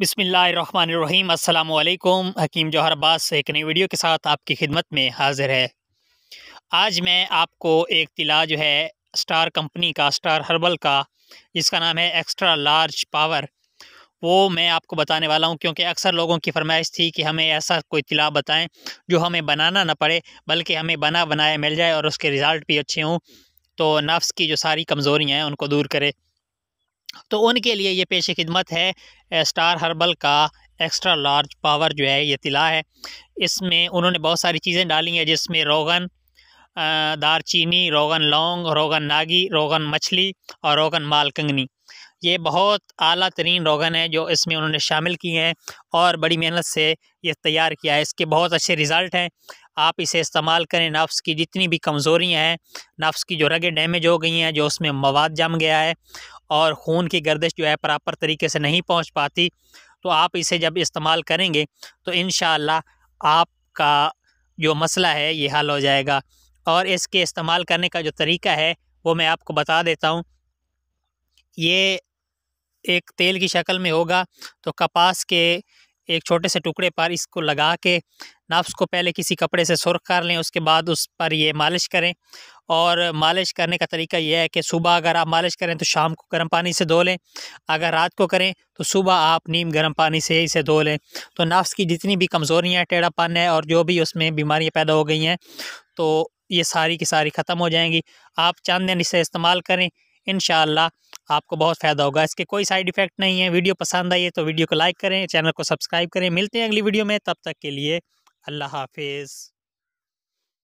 बिसमीम अल्लाम हकीम जौहर अब्बास एक नई वीडियो के साथ आपकी खिदमत में हाजिर है आज मैं आपको एक तिला जो है स्टार कंपनी का स्टार हर्बल का जिसका नाम है एक्स्ट्रा लार्ज पावर वो मैं आपको बताने वाला हूँ क्योंकि अक्सर लोगों की फरमाइश थी कि हमें ऐसा कोई तिला बताएं जो हमें बनाना ना पड़े बल्कि हमें बना बनाया मिल जाए और उसके रिज़ल्ट भी अच्छे हों तो नफ्स की जो सारी कमज़ोरियाँ हैं उनको दूर करे तो उनके लिए ये पेश खिदमत है स्टार हर्बल का एक्स्ट्रा लार्ज पावर जो है ये तिला है इसमें उन्होंने बहुत सारी चीज़ें डाली हैं जिसमें रोगन दारचीनी रोगन लौंग रोगन नागी रोगन मछली और रोगन मालकंगनी ये बहुत अली तरीन रोगन है जो इसमें उन्होंने शामिल किए हैं और बड़ी मेहनत से ये तैयार किया है इसके बहुत अच्छे रिज़ल्ट हैं आप इसे इस्तेमाल करें नफ्स की जितनी भी कमज़ोरियाँ हैं नफ्स की जो रगें डैमेज हो गई हैं जो उसमें मवाद जम गया है और खून की गर्दिश जो है प्रॉपर तरीके से नहीं पहुँच पाती तो आप इसे जब इस्तेमाल करेंगे तो इन आपका जो मसला है ये हल हो जाएगा और इसके इस्तेमाल करने का जो तरीका है वो मैं आपको बता देता हूँ ये एक तेल की शक्ल में होगा तो कपास के एक छोटे से टुकड़े पर इसको लगा के नफ्स को पहले किसी कपड़े से सुरख कर लें उसके बाद उस पर ये मालिश करें और मालिश करने का तरीका यह है कि सुबह अगर आप मालिश करें तो शाम को गर्म पानी से धो लें अगर रात को करें तो सुबह आप नीम गर्म पानी से इसे धो लें तो नफ्स की जितनी भी कमज़ोरियाँ टेढ़ापन है और जो भी उसमें बीमारियाँ पैदा हो गई हैं तो ये सारी की सारी ख़त्म हो जाएंगी आप चंद दिन इसे इस्तेमाल करें इन आपको बहुत फ़ायदा होगा इसके कोई साइड इफेक्ट नहीं है वीडियो पसंद आई है तो वीडियो को लाइक करें चैनल को सब्सक्राइब करें मिलते हैं अगली वीडियो में तब तक के लिए अल्लाह हाफिज़